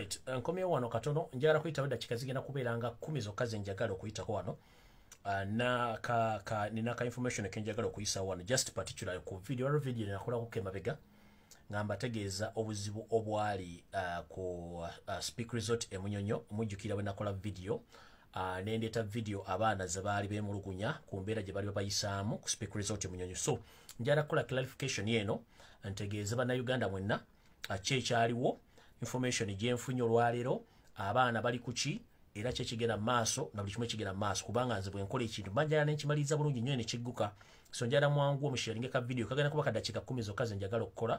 right eh, nkomyewo wano katono njagala kuyitawo eddakiika zigenda kubeera nga kumi zokka ze njagala okuyitako wano nina eh, ka information ke njagala okuyisa wano just particular ku video lwo video nakolako kemabega nga mbategeeza obuzibu obwali eh, ku speak resort emunyonyo mujjukira bwe nakola video nendeeta video abaana ze baali bemulugunya ku mbeera gye bali babayisaamu ku speak resort emunyonyo so njagala kukola clarification yeeno ntegeeze bannauganda mwenna kyekyaliwo information gyenfunye olwaleero abaana bali kuki era kyekigenda mumaaso na buli kimu ekigenda mumaaso kubanga nze bwe nkola ekintu mba njala nenkimaliriza bulungi nyo nekigguka so njala mwangu omushiringe ka video kagenda kuba kadakiika kumi zokka ze njagala okukola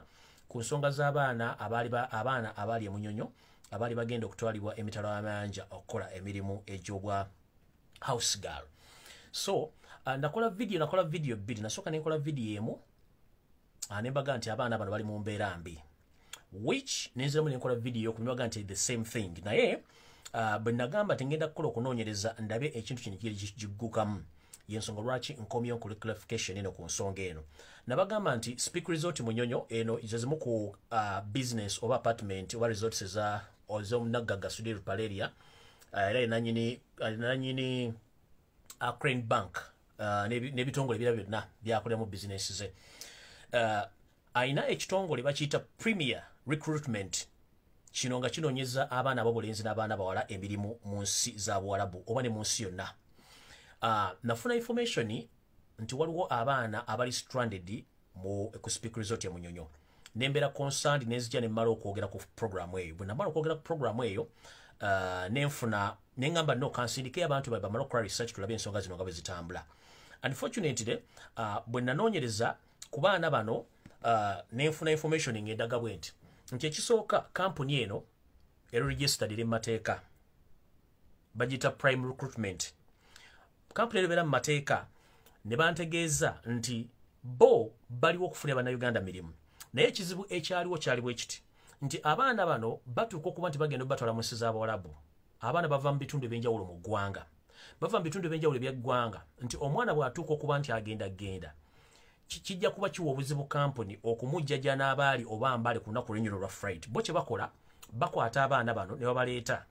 ku nsonga z'abaana abaana abaali emunyonyo abaali bagenda okutwalibwa emitalo amayanja okukola emirimu egy'obwa house garl so uh, nakola vidiyo nakola vidiyo bbiri nasooka nenkola vidiyo emu uh, nembaga nti abaana bano bali mu mbeera mbi which nezemu nkola video okunywaga nti the same thing naye uh, bwe nagamba tengenda kukola okunoonyereza ndabe ekintu kino kiriigiggukamu yensonga lwaki nkomyo nkole clarification eno ku nsonga eno nabagamba nti speak resort munyonyo eno zezimu ku uh, business oba apartment oba resorts za ezomunaggaga sudir paleria uh, era uh, nanyini uh, crane bank uh, n'ebitongole ebira byonna byakoleramu business ze uh, ayina ekitongole bakiyita premier recruitment kino nga kinoonyeza abaana ab'obulenzi n'abaana bawala emirimu mu nsi za buwalabu oba ne mu nsi yonna uh, nafuna information nti waliwo abaana abali stranded mu kuspeak resort emunyonyo nembeera concerned nenzija nemmala okwogera ku programu eyo bwe namala okwogera ku programu eyo uh, ah, nenfuna nengamba no kansindikeyo abantu bae bamala okukola research tulabe ensonga zino nga bwe zitambula unfortunately uh, bwe nanoonyereza ku baana bano uh, nenfuna information ngaendaga bwe nti nti ekisooka kampuni eno era registered eri mumateeka bagiyita prime recruitment kampuni ero ebeera mu mateeka ne bantegeeza nti bo baliwo okufunira bannayuganda mirimu naye ekizibu ekyaliwo kyali bwe kiti nti abaana bano batuuka okuba nti bagenda batwala mu nsi z'abawalabu abaana bava mu bitundu ebyenjawulo mu ggwanga bava mu bitundu ebyenjawulo ebyeggwanga nti omwana bw'atuuka okuba nti agendagenda agenda. kijja kuba kiwa obuzibu kampuni okumujja gyanaabaali oba mbale ku lunaku lwenyuno lwa fright bo kye bakola bakwata abaana bano ne babaleeta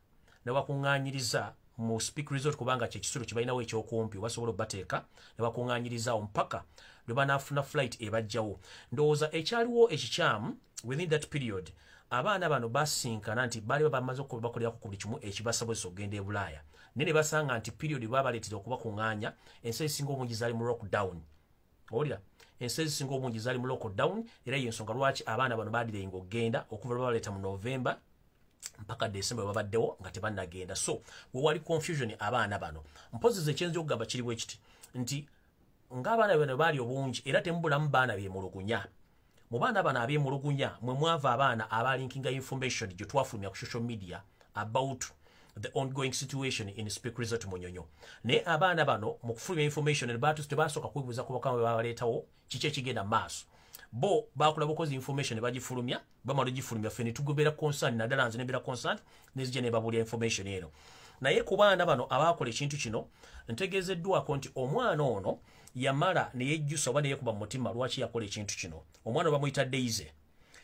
ne bakuŋŋaanyiriza mu speak resort kubanga kyekisulo kibalinawo ekyokumpi basobola obateeka ne bakuŋŋaanyirizawo mpaka lwe banaafuna flight ebajjawo ndowooza ekyaliwo ekikyamu within that period abaana bano basinkana nti baali bamaze okubakolerako ku buli kimu ekibasobozesa okugenda e bulaaya naye ne basanga nti period baabaleetera okubakuŋŋaanya ensi esinga omungi zaali mu lockdown owulira ensi singa obungi zaali mu lockdown era yo ensonga lwaki abaana bano badirenga okgenda okuva lwebabaleeta mu november mpaka december webabaddewo nga tebanagenda so wewali confusion abaana bano mpozizo ekyenzi okugamba kiri bwe kiti nti ngaabaana bano baali obungi era temubulamu baana bemulugunya mu baana bano abemulugunya mwe mwava abaana abalinkinga information gye twafulumya ku social media about the ongoing situation in speak resort munyonyo ne abana bano mukufuya information and batus te basoka kwibuza kuba kawe baletawo chiche chigenda maso bo bakula bokozi information ne bajifulumya bamalo jifulumya fene tugobera concern na dalanze ne bera concern ne zijene babuli information yero na ye kubana bano abakole chintu chino ntegeze dua konti omwana ono yamara ne yejjusa bane yekuba mutima lwachi yakole chintu chino omwana bamuita daisy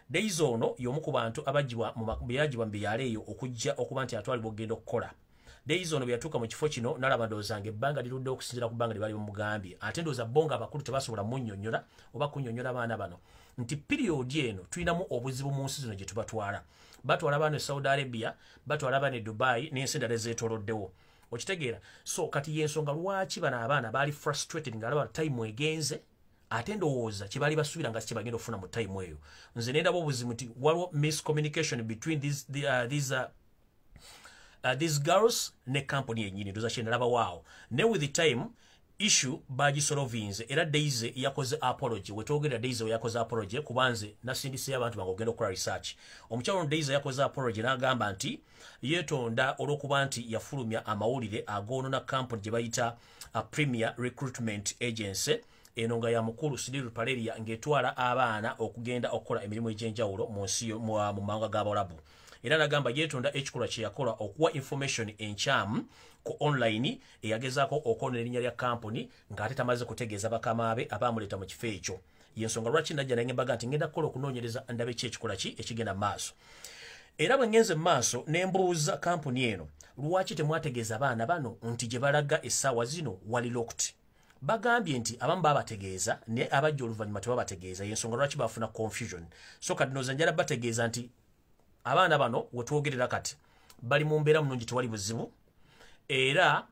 daiz ono y'omu ku bantu abbeyagibwa mu biyala eyo okujja okuba nti atwalibwa okugenda okukola daiz ono bwe yatuuka mu kifo kino nalaba ndooza nga ebbanga lirudde okusinzira ku bbanga lye bali bamugambye ate ndooza bo nga abakulu tebasobola munnyonnyola oba kunnyonnyola baana bano nti piriyodi eno tulinamu obuzibu mu nsi zino gye tubatwala batwala bano e saudi arabia batwala bano e dubai n'ensi endala zeetoloddewo okitegeera so kati yensonga lwaki bano abaana baali frustrated ngaalaba tayimu egenze ate ndowooza kye bali basuubira nga kibagenda okufuna mu time eyo nze nendaba obuzimu nti waliwo miscommunication between these, the, uh, these, uh, uh, these girls ne company yenyini ndoza kyendalaba waawo ne with the time issue bagisolovinze era daise yakoze apology wetwogerera daise weyakoze apology kuba nze nasindiseyo abantu bange okugenda okukola research omukyalo no daise yakoze apology n'agamba nti yeetonda olw'okuba nti yafulumya amawulire agoonona kampuni gye bayita uh, premier recruitment agency eno nga yamukulu siril paleria ngaetwala abaana okugenda okukola emirimu egyenjawulo mu mawanga g'abalabu era nagamba yeetonda ekikolwa kyeyakola okuwa information enkyamu ku online eyagezaako okwonera erinnya lya kampuni ng'ate tamaze kutegeeza bakama be abaamuleeta mu kifo ekyo yensonga lwaki najja nayembaga nti ngenda kukola okunoonyereza ndabe ki ekikola ki ekigenda mu maaso era bwe ngenze mu maaso ne mbuuza kampuni eno lwaki temwategeeza abaana bano nti gye balaga essaawa zino wali lokti bagambye nti abamu babategeeza naye abajja oluvannyuma tebabategeeza yensonga lwaki bafuna confusion so kati noza njala bategeeza nti abaana bano wetwogerera kati bali mu mbeera munungi tewali buzibu era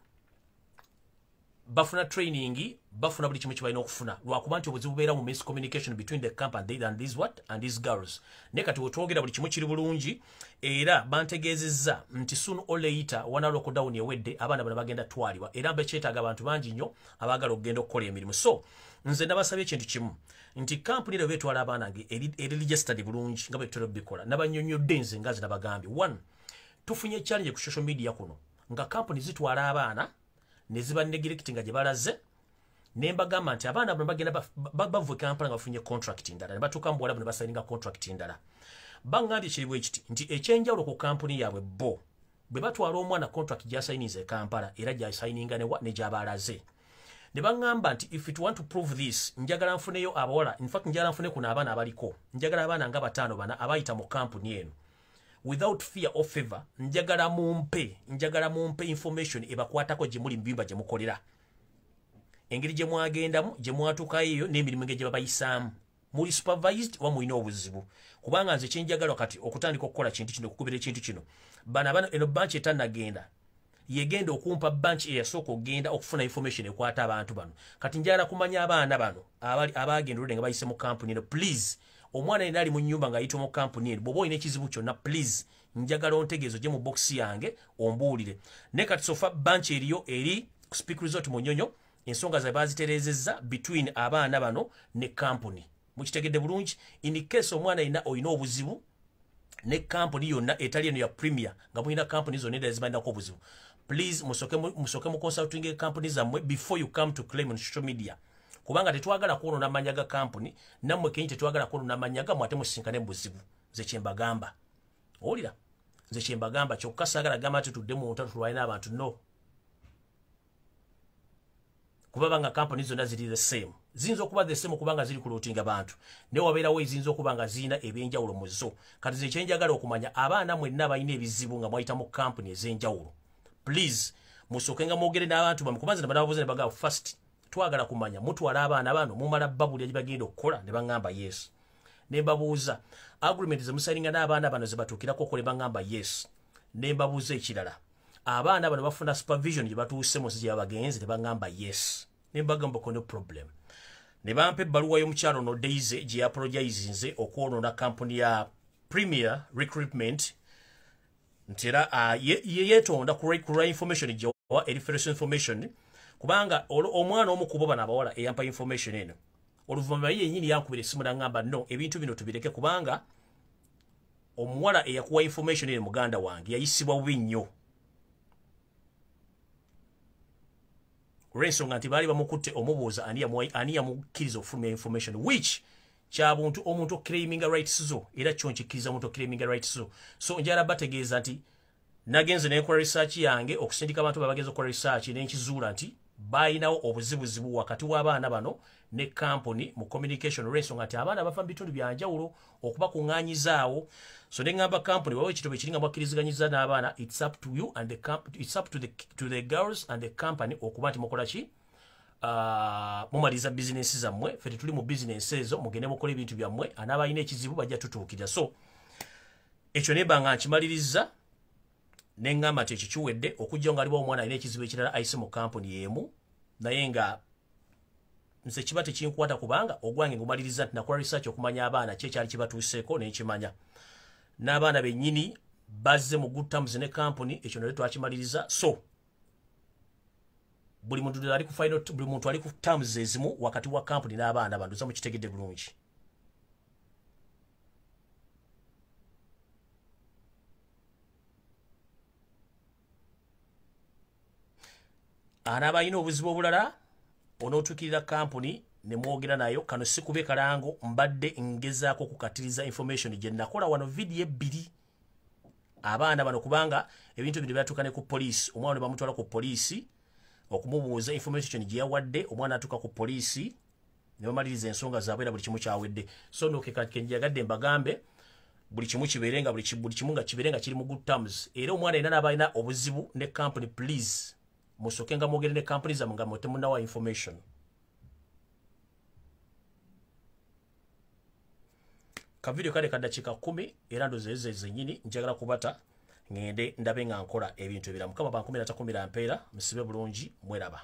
bafuna training bafuna buli kimu kibalina okufuna lwakuba nti obuzibu bubeera mu miscommunication between the camp and, they, and these what and these girls naye kati wetwogera buli kimu kiri bulungi era bantegezezza nti soon or later wana lockdown ewedde abaana bana bagenda twalibwa era bekyetaaga abantu bangi nnyo abaagala okugenda okukola emirimu so nze nabasabye ekintu kimu nti kampu nira betwala abaanange eriregistered bulungi nga bwetutera obubikola nabanyonyodde nze nga zinabagambye one tufunye ekyalenje ku social media kuno nga kampuni zitwala abaana neziba negirikiti nga gye balaze ne mbagamba nti abaana bano bagenda bavu ekampala nga bafunye contract ndala ne batuuka mu buwalabu ne basaininga contract ndala baŋŋambye kiribw ekiti nti ekyenjawulo ku kampuni yaabwe bo bwe batwala omwana contract gyasayininza ekampala era gyasayininga newa negyabalaze ne baŋŋamba nti if it want to prove this njagala nfuneyo abawala infact njagala nfune kuno abaana abaliko njagala abaana nga bataano bana abayita mu kampuni eno without fear or favor njagala mumpe njagala mumpe information ebakwatako gyemuli mubiyumba gyemukolera engeri gyemwagendamu gyemwatukayoeyo n'emirimu nge gyebabayisaamu muli supervised wa mulina obuzibu kubanga nze kyenjagalwa kati okutandika okukola kintu kino okugobera ekintu kino banabano eno banki etanagenda yegenda okumpa banki eyasooka okgenda okufuna information ekwata abantu bano kati njagala kumanya abaana bano abagenda olulenga bayise mu kampuni eno please omwana yena ali mu nyumba ngaayita mu kampuni eri bwoba olina ekizibu kyonna please njagala ontegeeza oje mu bokisi yange ombuulire ne kati sofa banki eriyo eri speak resort mu nyonyo ensonga za baziterezezza between abaana bano ne kampuni mukitegedde bulungi inikese omwana yena olina obuzibu ne kampuni yonna etali eno ya premier nga muyina kampuni zonna ezibalinako obuzibu please musooke mu consulting kampuni zammwe before you come to claim on social media kubanga tetwagala kwonona manya ga kampuni nammwe kenyi tetwagala kwonona manya gamwe ate musisinkane buzibu nze kyembagamba owulira nze kyembagamba kyokka saagala gamba tutudde muntu tulwale n'abantu no kuba banga kampuni zonna ziri the same ziyinza okuba the same kubanga ziri kulutinga bantu naye wabeerawo eziyinza okuba nga ziyina ebyenjawulo mu zo kati ze kyenjagala okumanya abaana mwenna balina ebizibu nga mwayita mu kampuni ez'enjawulo please musooke nga mwogere n'abantu bamwe kubanze nabanababuze ne bagaba first twagala kumanya mutwala abaana bano mumala babuli ebagenda okukola ne baŋamba yes ne mbabuuza agrument zemusalinga n'abaana bano zebatuukirakuokola ebaŋamba yes ne mbabuuza ekirala abaana bano bafuna supervision gyebatuuse munsi gyebabagenzi nebaŋamba yes nembagambakone problem ne bampa ebbaluwa y'omukyalo ono daize gye yaprojaizinze okwonoona kampuni ya premier recruitment nti era ah, yeyeetonda kulwa information gyewa eri first information kubanga omwana omu kubo bano abawala eyampa information eno oluvannyuma yenyini yankubira essimu naŋŋamba no ebintu bino tubireke kubanga omuwala eyakuwa information eno muganda wange yayisibwa bubi nnyo olwensonga nti baali bamukutte omubuuza ani yamukkiriza okufuluma information which kya buntu omuntu okclaiminga rights zo era kyo nkikkiriza omuntu okclaiminga rights zo so njala bategeeza nti nagenze nenkola research yange okusindika abantu babagenza okukola research nenkizuula nti bayinawo obuzibuzibu wakati w'abaana bano ne kampuni mu communication olwensonga nti abaana bava mu bitundu byanjawulo okubakuŋŋanyizaawo so ne ŋŋamba kampuni waba ekitobe kiringa mwakkiriziganyiza n'abaana to the girls and the company okuba nti mukola ki uh, ah, mumaliriza bizinesi zammwe fe tetuli mu bizinesi ezo mugende mukola ebintu byammwe anaaba ayina ekizibu bajja tutuukira so ekyo nebanga nkimaliriza neŋŋamba nti ekyo kiwedde okujjao ngaaliwo omwana alina ekizibu ekirala ayise mu kampuni emu naye nga nze kiba tekinkwata kubanga ogwange ngumaliriza nti nakola research okumanya abaana kyekyali kibatuuseeko nekimanya n'abaana bennyini bazze mu good tams ne kampuni ekyo nole twakimaliriza so buli muntu ali ku tams ezimu wakati wa kampuni n'abaana bantu ze mukitegedde bulungi anaaba alina obuzibu obulala onootuukirira kampuni ne mwogera nayo kano si kube kalango mbadde ngezaako okukatiriza information gye nakola wano vidiyo ebbiri abaana bano kubanga ebintu bino byatuuka ne ku poliisi omwana ne bamutwala ku poliisi okumubuuza information gye yawadde omwana atuuka ku poliisi ne bamaliriza ensonga zaabwe era buli kimu kyawedde so nokekenjagadde mbagambe buli kimu kibeerenga buli kimu nga kibeere nga kiri mu good terms era omwana yena naaba alina obuzibu ne company please musokenga mwogere ne kampuni zamwe nga mwetemunawa information kavideo kale kadakiika kumi era ndozeze zenyini njagala kubata ŋŋende ndabe nga nkola ebintu ebiramu kama bankumi natakumira mpeera musibe bulungi mweraba